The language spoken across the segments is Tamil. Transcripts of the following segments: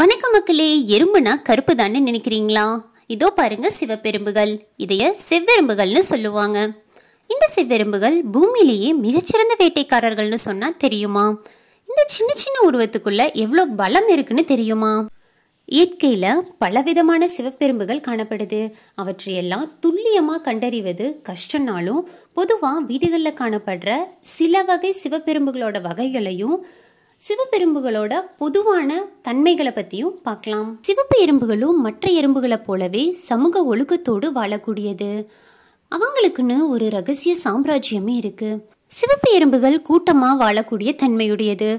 வணக்க மக்களே எறும்புனா கருப்பு தானே நினைக்கிறீங்களா இதோ பாருங்க சிவப்பெரும்புகள் இதைய செவ்வெரும்புகள்னு சொல்லுவாங்க இந்த செவ்வெரும்புகள் பூமியிலேயே மிகச்சிறந்த வேட்டைக்காரர்கள்னு சொன்னா தெரியுமா இந்த சின்ன சின்ன உருவத்துக்குள்ள எவ்வளோ பலம் இருக்குன்னு தெரியுமா இயற்கையில பலவிதமான சிவப்பெரும்புகள் காணப்படுது அவற்றையெல்லாம் துல்லியமா கண்டறிவது கஷ்டம்னாலும் பொதுவா வீடுகளில் காணப்படுற சில வகை சிவப்பெரும்புகளோட வகைகளையும் சிவப்பெரும்புகளோட பொதுவான தன்மைகளை பற்றியும் பார்க்கலாம் சிவப்பு எறும்புகளும் மற்ற எறும்புகளை போலவே சமூக ஒழுக்கத்தோடு வாழக்கூடியது அவங்களுக்குன்னு ஒரு ரகசிய சாம்ராஜ்யமே இருக்குது சிவப்பு எறும்புகள் கூட்டமாக வாழக்கூடிய தன்மையுடையது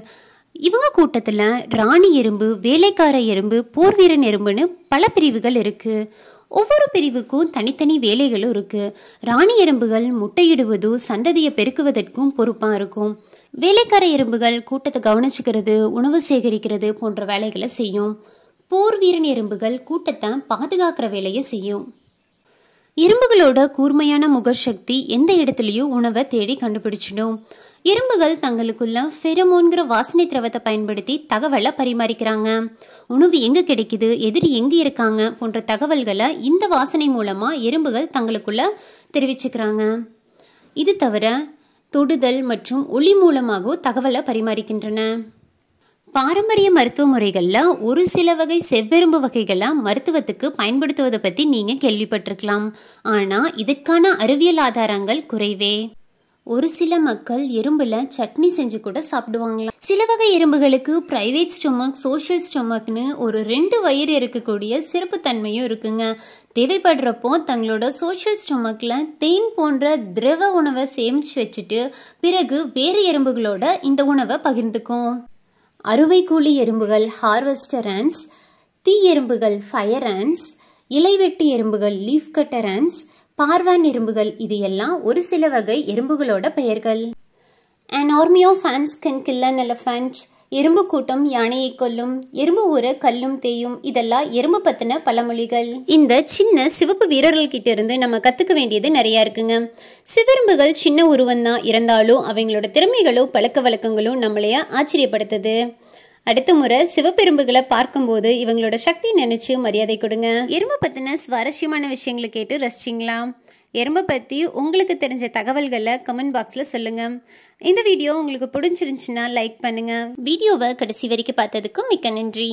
இவங்க கூட்டத்தில் ராணி எறும்பு வேலைக்கார எறும்பு போர்வீரன் எறும்புன்னு பல பிரிவுகள் இருக்குது ஒவ்வொரு பிரிவுக்கும் தனித்தனி வேலைகளும் இருக்குது ராணி எறும்புகள் முட்டையிடுவதும் சந்ததியை பெருக்குவதற்கும் பொறுப்பாக இருக்கும் வேலைக்கார எறும்புகள் கூட்டத்தை கவனிச்சுக்கிறது உணவு சேகரிக்கிறது போன்ற வேலைகளை செய்யும் போர் வீரன் எறும்புகள் கூட்டத்தை பாதுகாக்கிற வேலையை செய்யும் எறும்புகளோட கூர்மையான சக்தி எந்த இடத்துலையும் உணவை தேடி கண்டுபிடிச்சிடும் எறும்புகள் தங்களுக்குள்ள ஃபெரமோன்கிற வாசனை திரவத்தை பயன்படுத்தி தகவலை பரிமாறிக்கிறாங்க உணவு எங்கே கிடைக்குது எதிரி எங்கே இருக்காங்க போன்ற தகவல்களை இந்த வாசனை மூலமாக எறும்புகள் தங்களுக்குள்ள தெரிவிச்சுக்கிறாங்க இது தவிர தொடுதல் மற்றும் ஒளி மூலமாகவோ தகவலை பரிமாறிக்கின்றன பாரம்பரிய மருத்துவ முறைகளில் ஒரு சில வகை செவ்வெரும்பு வகைகளாக மருத்துவத்துக்கு பயன்படுத்துவதை பற்றி நீங்கள் கேள்விப்பட்டிருக்கலாம் ஆனால் இதற்கான அறிவியல் ஆதாரங்கள் குறைவே ஒரு சில மக்கள் எறும்புல சட்னி செஞ்சு கூட சாப்பிடுவாங்களாம் சில வகை எறும்புகளுக்கு பிரைவேட் ஸ்டொமக் சோஷியல் ஸ்டொமக்னு ஒரு ரெண்டு வயிறு இருக்கக்கூடிய சிறப்பு தன்மையும் இருக்குங்க தேவைப்படுறப்போ தங்களோட சோஷியல் ஸ்டொமக்கில் தேன் போன்ற திரவ உணவை சேமித்து வச்சுட்டு பிறகு வேறு எறும்புகளோட இந்த உணவை பகிர்ந்துக்கும் அறுவைக்கூலி எறும்புகள் ஹார்வெஸ்டர் ஆன்ஸ் தீ எறும்புகள் ஃபயர் ஆன்ஸ் இலைவெட்டி எறும்புகள் லீஃப் கட்டர் ஆன்ஸ் பார்வான் எறும்புகள் இது எல்லாம் ஒரு சில வகை எறும்புகளோட பெயர்கள் அன் ஆர்மியோ ஃபேன்ஸ் ஆன்ஸ் கேன் கில் எறும்பு கூட்டம் யானையை கொல்லும் எறும்பு ஊற கல்லும் தேயும் இதெல்லாம் எறும்பு பத்தின பழமொழிகள் இந்த சின்ன சிவப்பு வீரர்கள் கிட்ட இருந்து நம்ம கத்துக்க வேண்டியது நிறைய இருக்குங்க சிவரும்புகள் சின்ன உருவம் தான் இருந்தாலும் அவங்களோட திறமைகளோ பழக்க வழக்கங்களும் நம்மளைய ஆச்சரியப்படுத்துது அடுத்த முறை சிவப்பெரும்புகளை பார்க்கும்போது இவங்களோட சக்தி நினைச்சு மரியாதை கொடுங்க எறும்பு பத்தின சுவாரஸ்யமான விஷயங்களை கேட்டு ரசிச்சிங்களா எறும்பை பற்றி உங்களுக்கு தெரிஞ்ச தகவல்களை கமெண்ட் பாக்ஸில் சொல்லுங்கள் இந்த வீடியோ உங்களுக்கு பிடிச்சிருந்துச்சுன்னா லைக் பண்ணுங்கள் வீடியோவை கடைசி வரைக்கும் பார்த்ததுக்கும் மிக்க நன்றி